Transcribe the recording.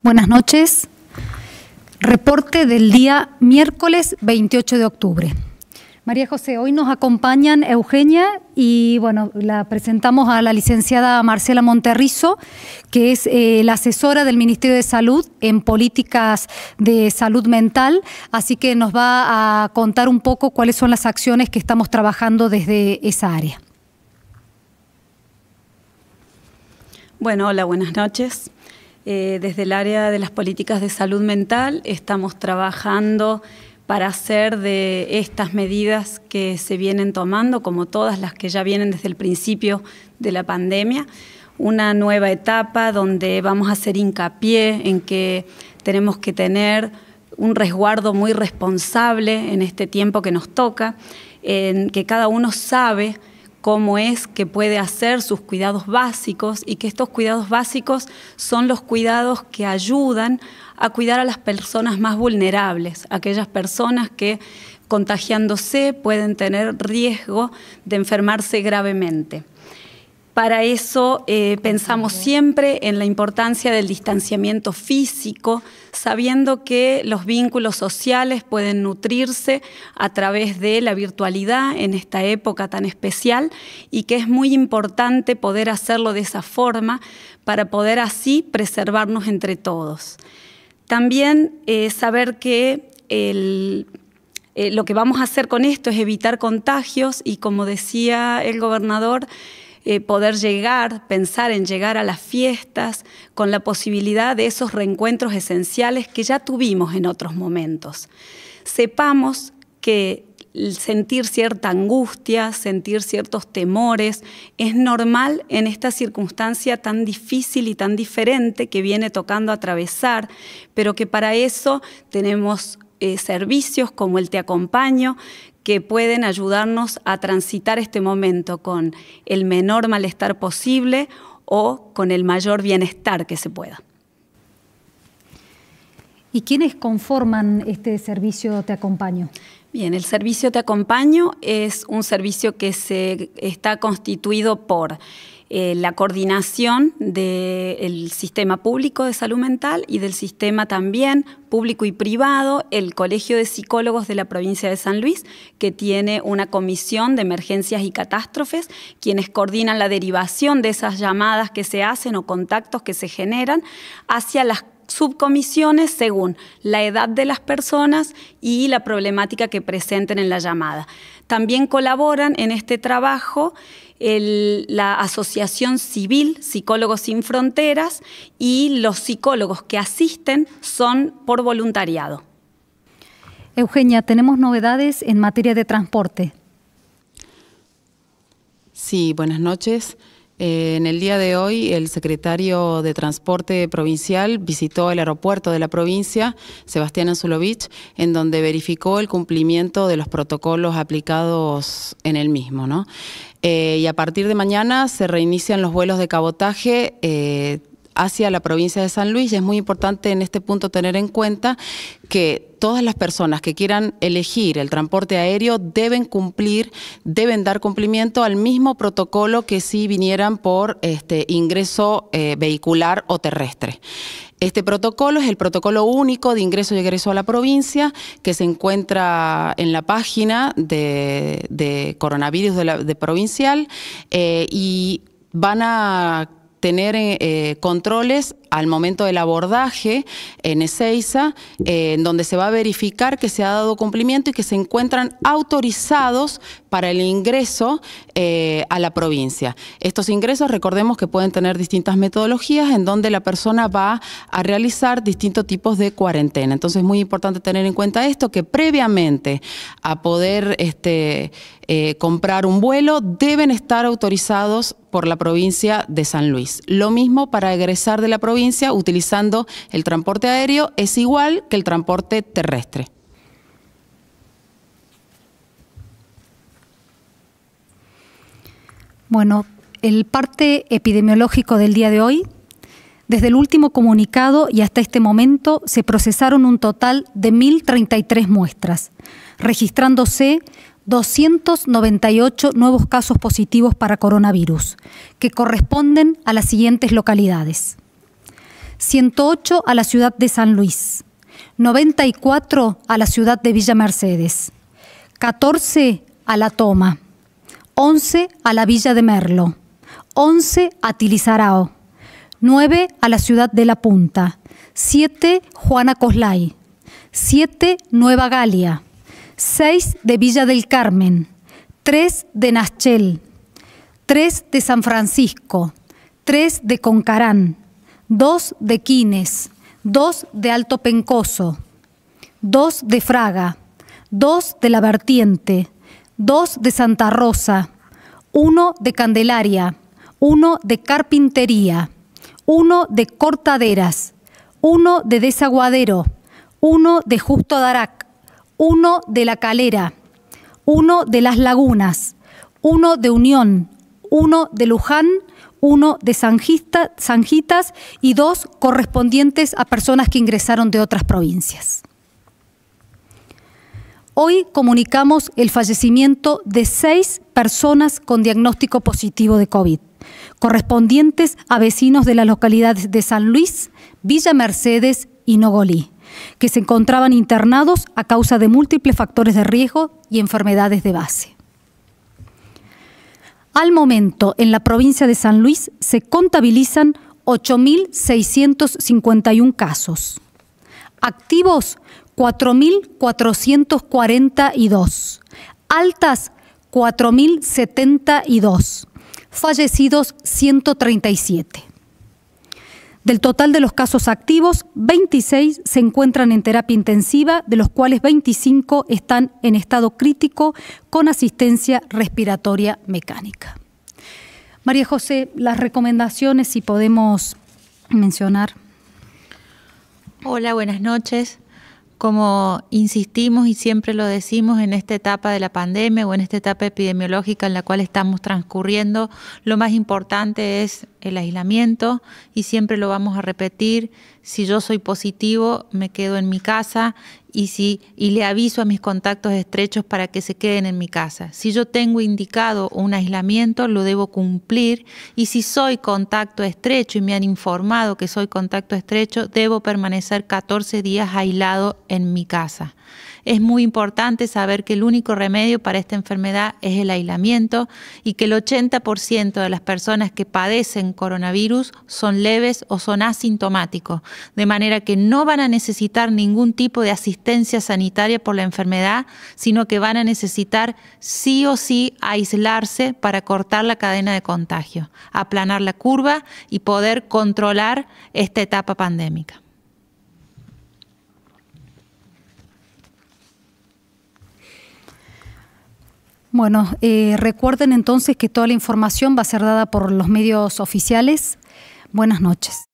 Buenas noches. Reporte del día miércoles 28 de octubre. María José, hoy nos acompañan Eugenia y bueno, la presentamos a la licenciada Marcela Monterrizo, que es eh, la asesora del Ministerio de Salud en políticas de salud mental, así que nos va a contar un poco cuáles son las acciones que estamos trabajando desde esa área. Bueno, hola, buenas noches. Eh, desde el área de las políticas de salud mental estamos trabajando para hacer de estas medidas que se vienen tomando, como todas las que ya vienen desde el principio de la pandemia, una nueva etapa donde vamos a hacer hincapié en que tenemos que tener un resguardo muy responsable en este tiempo que nos toca, en que cada uno sabe cómo es que puede hacer sus cuidados básicos y que estos cuidados básicos son los cuidados que ayudan a cuidar a las personas más vulnerables, aquellas personas que contagiándose pueden tener riesgo de enfermarse gravemente. Para eso eh, pensamos siempre en la importancia del distanciamiento físico, sabiendo que los vínculos sociales pueden nutrirse a través de la virtualidad en esta época tan especial y que es muy importante poder hacerlo de esa forma para poder así preservarnos entre todos. También eh, saber que eh, lo que vamos a hacer con esto es evitar contagios y como decía el gobernador, eh, poder llegar, pensar en llegar a las fiestas con la posibilidad de esos reencuentros esenciales que ya tuvimos en otros momentos. Sepamos que sentir cierta angustia, sentir ciertos temores, es normal en esta circunstancia tan difícil y tan diferente que viene tocando atravesar, pero que para eso tenemos eh, servicios como el Te Acompaño, que pueden ayudarnos a transitar este momento con el menor malestar posible o con el mayor bienestar que se pueda. ¿Y quiénes conforman este servicio Te Acompaño? Bien, el servicio Te Acompaño es un servicio que se está constituido por eh, la coordinación del sistema público de salud mental y del sistema también público y privado, el Colegio de Psicólogos de la provincia de San Luis, que tiene una comisión de emergencias y catástrofes, quienes coordinan la derivación de esas llamadas que se hacen o contactos que se generan hacia las subcomisiones según la edad de las personas y la problemática que presenten en la llamada. También colaboran en este trabajo la Asociación Civil Psicólogos Sin Fronteras y los psicólogos que asisten son por voluntariado. Eugenia, tenemos novedades en materia de transporte. Sí, buenas noches. Eh, en el día de hoy, el secretario de Transporte Provincial visitó el aeropuerto de la provincia, Sebastián Anzulovich, en donde verificó el cumplimiento de los protocolos aplicados en el mismo. ¿no? Eh, y a partir de mañana se reinician los vuelos de cabotaje, eh, hacia la provincia de San Luis. Y es muy importante en este punto tener en cuenta que todas las personas que quieran elegir el transporte aéreo deben cumplir, deben dar cumplimiento al mismo protocolo que si vinieran por este, ingreso eh, vehicular o terrestre. Este protocolo es el protocolo único de ingreso y egreso a la provincia que se encuentra en la página de, coronavirus de, provincial eh, y van a tener eh, controles al momento del abordaje en Ezeiza, eh, en donde se va a verificar que se ha dado cumplimiento y que se encuentran autorizados para el ingreso eh, a la provincia. Estos ingresos, recordemos que pueden tener distintas metodologías en donde la persona va a realizar distintos tipos de cuarentena. Entonces es muy importante tener en cuenta esto, que previamente a poder este, eh, comprar un vuelo deben estar autorizados por la provincia de San Luis. Lo mismo para egresar de la provincia utilizando el transporte aéreo es igual que el transporte terrestre. Bueno, el parte epidemiológico del día de hoy desde el último comunicado y hasta este momento se procesaron un total de 1.033 muestras, registrándose 298 nuevos casos positivos para coronavirus, que corresponden a las siguientes localidades. 108 a la ciudad de San Luis, 94 a la ciudad de Villa Mercedes, 14 a La Toma, 11 a la Villa de Merlo, 11 a Tilizarao, 9 a la ciudad de La Punta, 7 Juana Coslay, 7 Nueva Galia, 6 de Villa del Carmen, 3 de Nachel, 3 de San Francisco, 3 de Concarán, dos de Quines, dos de Alto Pencoso, dos de Fraga, dos de La Vertiente, dos de Santa Rosa, uno de Candelaria, uno de Carpintería, uno de Cortaderas, uno de Desaguadero, uno de Justo Darac, uno de La Calera, uno de Las Lagunas, uno de Unión, uno de Luján uno de zanjitas y dos correspondientes a personas que ingresaron de otras provincias. Hoy comunicamos el fallecimiento de seis personas con diagnóstico positivo de COVID, correspondientes a vecinos de las localidades de San Luis, Villa Mercedes y Nogolí, que se encontraban internados a causa de múltiples factores de riesgo y enfermedades de base. Al momento, en la provincia de San Luis se contabilizan 8.651 casos. Activos, 4.442. Altas, 4.072. Fallecidos, 137. Del total de los casos activos, 26 se encuentran en terapia intensiva, de los cuales 25 están en estado crítico con asistencia respiratoria mecánica. María José, las recomendaciones, si podemos mencionar. Hola, buenas noches como insistimos y siempre lo decimos en esta etapa de la pandemia o en esta etapa epidemiológica en la cual estamos transcurriendo, lo más importante es el aislamiento y siempre lo vamos a repetir. Si yo soy positivo, me quedo en mi casa y, si, y le aviso a mis contactos estrechos para que se queden en mi casa. Si yo tengo indicado un aislamiento, lo debo cumplir y si soy contacto estrecho y me han informado que soy contacto estrecho, debo permanecer 14 días aislado en mi casa es muy importante saber que el único remedio para esta enfermedad es el aislamiento y que el 80% de las personas que padecen coronavirus son leves o son asintomáticos, de manera que no van a necesitar ningún tipo de asistencia sanitaria por la enfermedad, sino que van a necesitar sí o sí aislarse para cortar la cadena de contagio, aplanar la curva y poder controlar esta etapa pandémica. Bueno, eh, recuerden entonces que toda la información va a ser dada por los medios oficiales. Buenas noches.